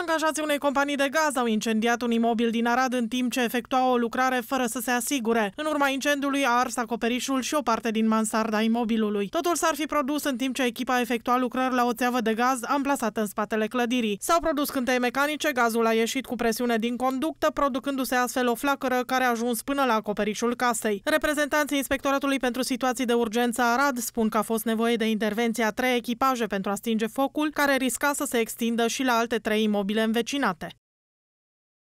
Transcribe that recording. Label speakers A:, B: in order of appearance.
A: Angajații unei companii de gaz au incendiat un imobil din Arad în timp ce efectua o lucrare fără să se asigure. În urma incendiului a ars acoperișul și o parte din mansarda imobilului. Totul s-ar fi produs în timp ce echipa efectua lucrări la o țeavă de gaz amplasată în spatele clădirii. S-au produs cântei mecanice, gazul a ieșit cu presiune din conductă, producându-se astfel o flacără care a ajuns până la acoperișul casei. Reprezentanții Inspectoratului pentru Situații de Urgență Arad spun că a fost nevoie de intervenția trei echipaje pentru a stinge focul, care risca să se extindă și la alte trei imobile imobile învecinate.